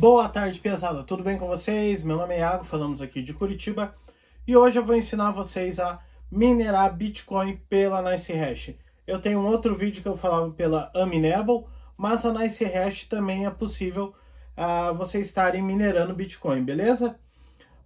Boa tarde, pesada. Tudo bem com vocês? Meu nome é Iago, falamos aqui de Curitiba e hoje eu vou ensinar vocês a minerar Bitcoin pela NiceHash. Eu tenho um outro vídeo que eu falava pela Aminable, mas a NiceHash também é possível uh, ah, vocês estarem minerando Bitcoin, beleza?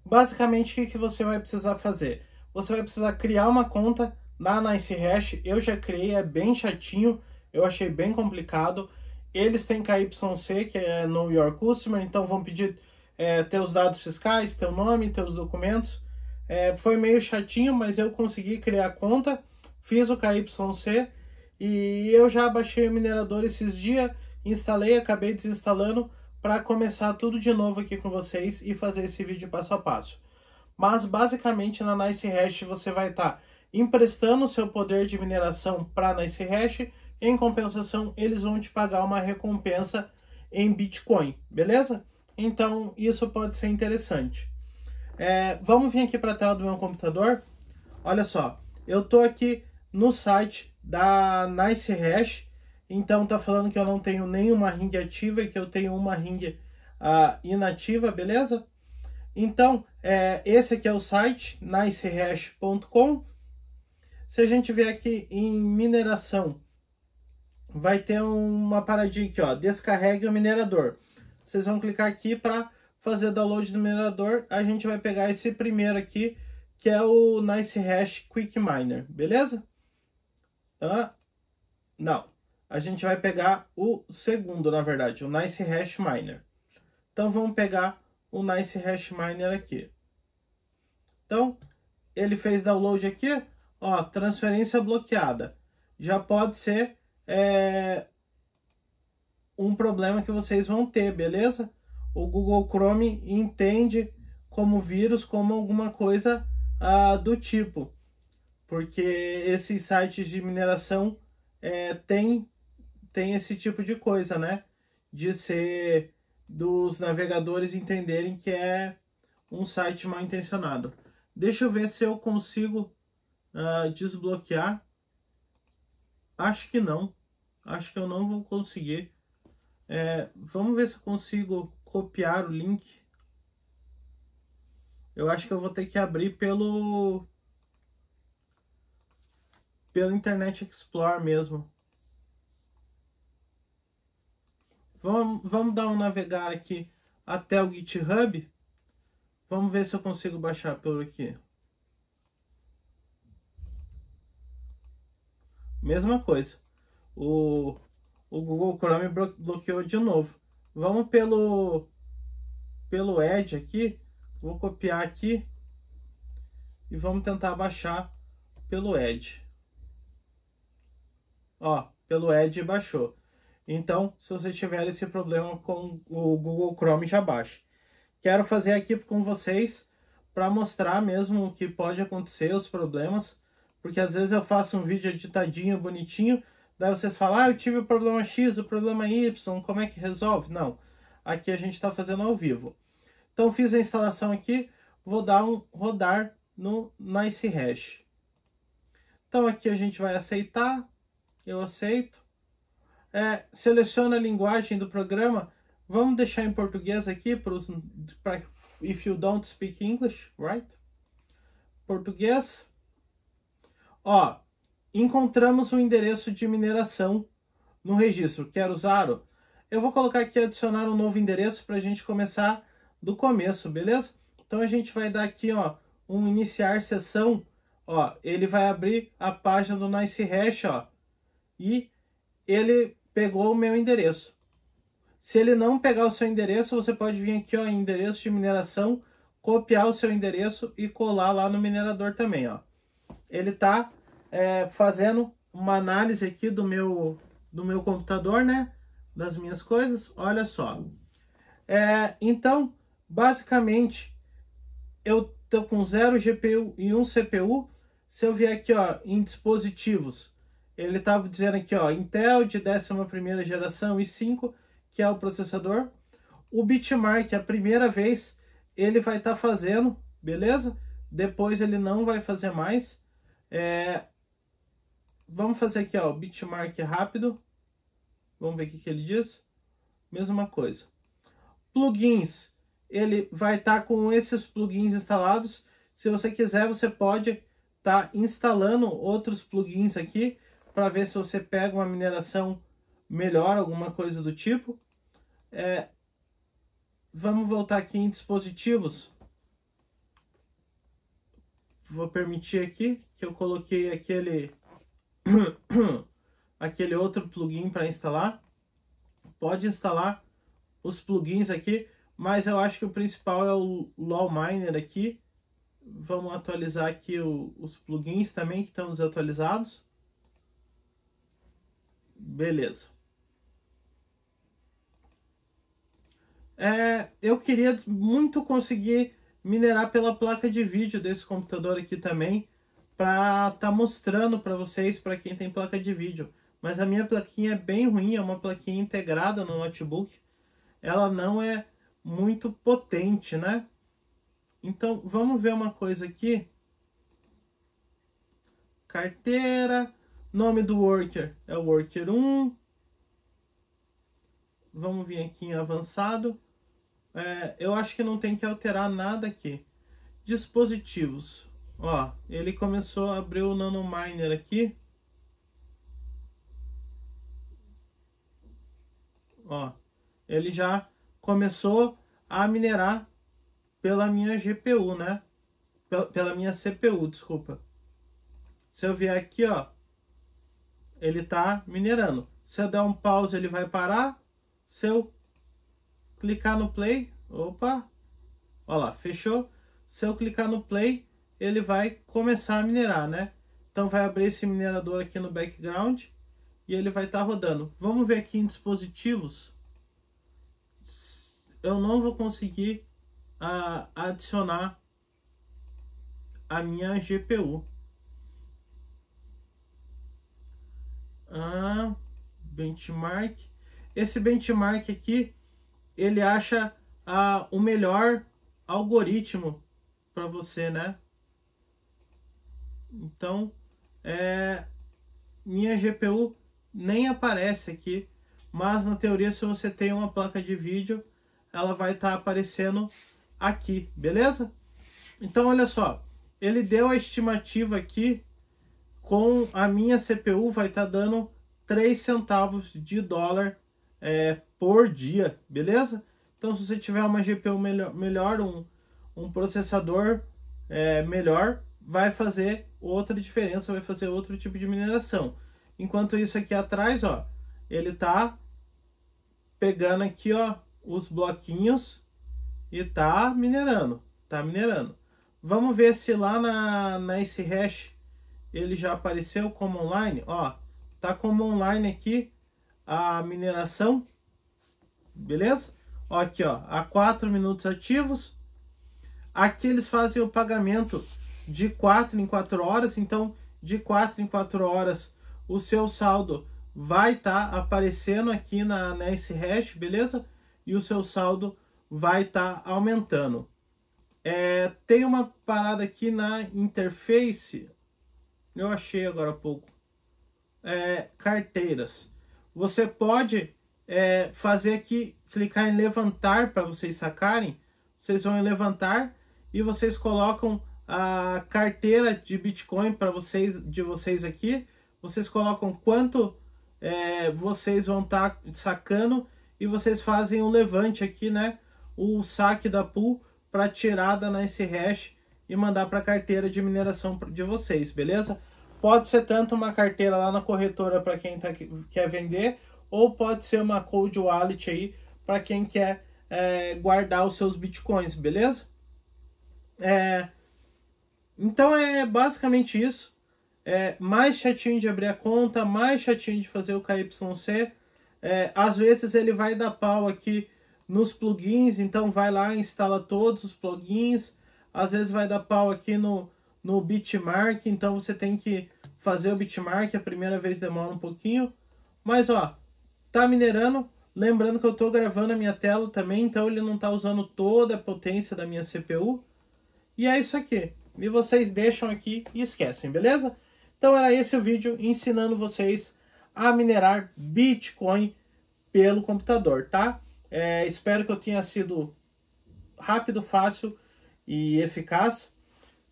Basicamente, o que, que você vai precisar fazer? Você vai precisar criar uma conta na NiceHash. Eu já criei, é bem chatinho, eu achei bem complicado. Eles têm KYC, que é New Your Customer, então vão pedir é, teus dados fiscais, teu nome, teus documentos. É, foi meio chatinho, mas eu consegui criar a conta, fiz o KYC e eu já baixei o minerador esses dias, instalei, acabei desinstalando para começar tudo de novo aqui com vocês e fazer esse vídeo passo a passo. Mas basicamente na NiceHash você vai estar tá emprestando o seu poder de mineração para a NiceHash em compensação, eles vão te pagar uma recompensa em Bitcoin, beleza? Então, isso pode ser interessante. É, vamos vir aqui para a tela do meu computador. Olha só, eu estou aqui no site da Nice então tá falando que eu não tenho nenhuma ring ativa e que eu tenho uma ring uh, inativa, beleza? Então, é, esse aqui é o site, nicehash.com. Se a gente vier aqui em mineração, vai ter uma paradinha aqui, ó, descarregue o minerador. Vocês vão clicar aqui para fazer download do minerador. A gente vai pegar esse primeiro aqui, que é o Nice Hash Quick Miner, beleza? Ah, não, a gente vai pegar o segundo, na verdade, o Nice Hash Miner. Então vamos pegar o Nice Hash Miner aqui. Então, ele fez download aqui, ó, transferência bloqueada. Já pode ser é, um problema que vocês vão ter, beleza? O Google Chrome entende como vírus, como alguma coisa ah, do tipo, porque esses sites de mineração é, tem, tem esse tipo de coisa, né? De ser dos navegadores entenderem que é um site mal intencionado. Deixa eu ver se eu consigo uh, desbloquear Acho que não. Acho que eu não vou conseguir. É, vamos ver se eu consigo copiar o link. Eu acho que eu vou ter que abrir pelo pelo Internet Explorer mesmo. Vamos, vamos dar um navegar aqui até o GitHub. Vamos ver se eu consigo baixar pelo aqui. mesma coisa. O, o Google Chrome bloqueou de novo. Vamos pelo, pelo Edge aqui. Vou copiar aqui e vamos tentar baixar pelo Edge. Ó, pelo Edge baixou. Então, se você tiver esse problema com o Google Chrome, já baixe. Quero fazer aqui com vocês para mostrar mesmo o que pode acontecer, os problemas. Porque às vezes eu faço um vídeo editadinho, bonitinho, daí vocês falam, ah, eu tive o problema X, o problema Y, como é que resolve? Não, aqui a gente está fazendo ao vivo. Então fiz a instalação aqui, vou dar um rodar no Nice Hash. Então aqui a gente vai aceitar, eu aceito. É, seleciona a linguagem do programa, vamos deixar em português aqui para if you don't speak English, right? Português. Ó, encontramos um endereço de mineração no registro, quero usar. Eu vou colocar aqui adicionar um novo endereço para a gente começar do começo, beleza? Então a gente vai dar aqui, ó, um iniciar sessão, ó, ele vai abrir a página do Nice Hash, ó, e ele pegou o meu endereço. Se ele não pegar o seu endereço, você pode vir aqui, ó, em endereço de mineração, copiar o seu endereço e colar lá no minerador também, ó ele está é, fazendo uma análise aqui do meu, do meu computador, né? Das minhas coisas, olha só. É, então, basicamente, eu tô com zero GPU e um CPU. Se eu vier aqui, ó, em dispositivos, ele estava tá dizendo aqui, ó, Intel de 11 geração e 5, que é o processador. O Bitmark, a primeira vez, ele vai estar tá fazendo, beleza? Depois ele não vai fazer mais. É, vamos fazer aqui, ó, o bitmark rápido. Vamos ver o que, que ele diz. Mesma coisa. Plugins. Ele vai estar tá com esses plugins instalados. Se você quiser, você pode estar tá instalando outros plugins aqui para ver se você pega uma mineração melhor, alguma coisa do tipo. É, vamos voltar aqui em dispositivos vou permitir aqui que eu coloquei aquele aquele outro plugin para instalar. Pode instalar os plugins aqui, mas eu acho que o principal é o LOL Miner aqui. Vamos atualizar aqui o, os plugins também que estão desatualizados. Beleza. É, eu queria muito conseguir minerar pela placa de vídeo desse computador aqui também, para estar tá mostrando para vocês, para quem tem placa de vídeo. Mas a minha plaquinha é bem ruim, é uma plaquinha integrada no notebook. Ela não é muito potente, né? Então, vamos ver uma coisa aqui. Carteira, nome do worker é o worker 1. Vamos vir aqui em avançado é, eu acho que não tem que alterar nada aqui. Dispositivos. Ó, ele começou a abrir o nanominer aqui. Ó, ele já começou a minerar pela minha GPU, né? Pela, pela minha CPU, desculpa. Se eu vier aqui, ó, ele tá minerando. Se eu der um pause, ele vai parar. Se eu clicar no play, opa, olha lá, fechou. Se eu clicar no play, ele vai começar a minerar, né? Então vai abrir esse minerador aqui no background e ele vai estar tá rodando. Vamos ver aqui em dispositivos. Eu não vou conseguir uh, adicionar a minha GPU. Ah, benchmark. Esse benchmark aqui ele acha ah, o melhor algoritmo para você, né? Então, é, minha GPU nem aparece aqui, mas na teoria se você tem uma placa de vídeo, ela vai estar tá aparecendo aqui, beleza? Então, olha só, ele deu a estimativa aqui, com a minha CPU vai estar tá dando 3 centavos de dólar é, por dia, beleza? Então, se você tiver uma GPU melhor, melhor um, um processador é, melhor, vai fazer outra diferença, vai fazer outro tipo de mineração. Enquanto isso aqui atrás, ó, ele tá pegando aqui, ó, os bloquinhos e tá minerando, tá minerando. Vamos ver se lá na, na esse hash ele já apareceu como online, ó, tá como online aqui a mineração, beleza? Ó, aqui, ó, a quatro minutos ativos. Aqui eles fazem o pagamento de 4 em 4 horas, então de 4 em 4 horas o seu saldo vai estar tá aparecendo aqui na nesse hash, beleza? E o seu saldo vai estar tá aumentando. É, tem uma parada aqui na interface, eu achei agora há pouco, é, carteiras. Você pode é, fazer aqui, clicar em levantar para vocês sacarem. Vocês vão em levantar e vocês colocam a carteira de Bitcoin para vocês, de vocês aqui. Vocês colocam quanto é, vocês vão estar tá sacando e vocês fazem o um levante aqui, né? O saque da pool para tirar da Nice Hash e mandar para a carteira de mineração de vocês, beleza? Pode ser tanto uma carteira lá na corretora para quem tá, quer vender ou pode ser uma cold wallet aí para quem quer é, guardar os seus bitcoins, beleza? É, então é basicamente isso. É, mais chatinho de abrir a conta, mais chatinho de fazer o KYC. É, às vezes ele vai dar pau aqui nos plugins, então vai lá, instala todos os plugins. Às vezes vai dar pau aqui no, no Bitmark, então você tem que fazer o Bitmark, a primeira vez demora um pouquinho. Mas ó, Tá minerando? Lembrando que eu estou gravando a minha tela também, então ele não está usando toda a potência da minha CPU. E é isso aqui. E vocês deixam aqui e esquecem, beleza? Então era esse o vídeo ensinando vocês a minerar Bitcoin pelo computador, tá? É, espero que eu tenha sido rápido, fácil e eficaz.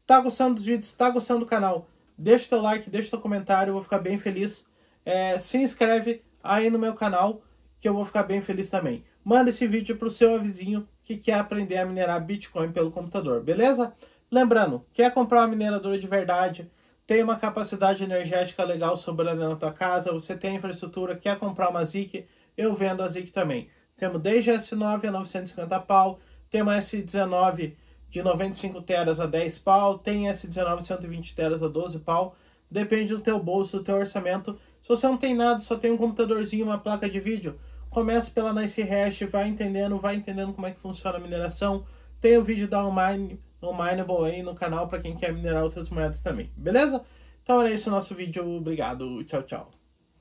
Tá gostando dos vídeos? Tá gostando do canal? Deixa o teu like, deixa o teu comentário, eu vou ficar bem feliz. É, se inscreve, aí no meu canal, que eu vou ficar bem feliz também. Manda esse vídeo para o seu vizinho que quer aprender a minerar Bitcoin pelo computador, beleza? Lembrando, quer comprar uma mineradora de verdade, tem uma capacidade energética legal sobrando na tua casa, você tem infraestrutura, quer comprar uma ZIC, eu vendo a ZIC também. Temos desde S9 a 950 pau, tem uma S19 de 95 teras a 10 pau, tem S19 120 teras a 12 pau, depende do teu bolso, do teu orçamento se você não tem nada, só tem um computadorzinho, uma placa de vídeo, começa pela Nice Hash, vai entendendo, vai entendendo como é que funciona a mineração. Tem o vídeo da Online, Onlineable aí no canal para quem quer minerar outras moedas também, beleza? Então era isso o nosso vídeo, obrigado, tchau, tchau.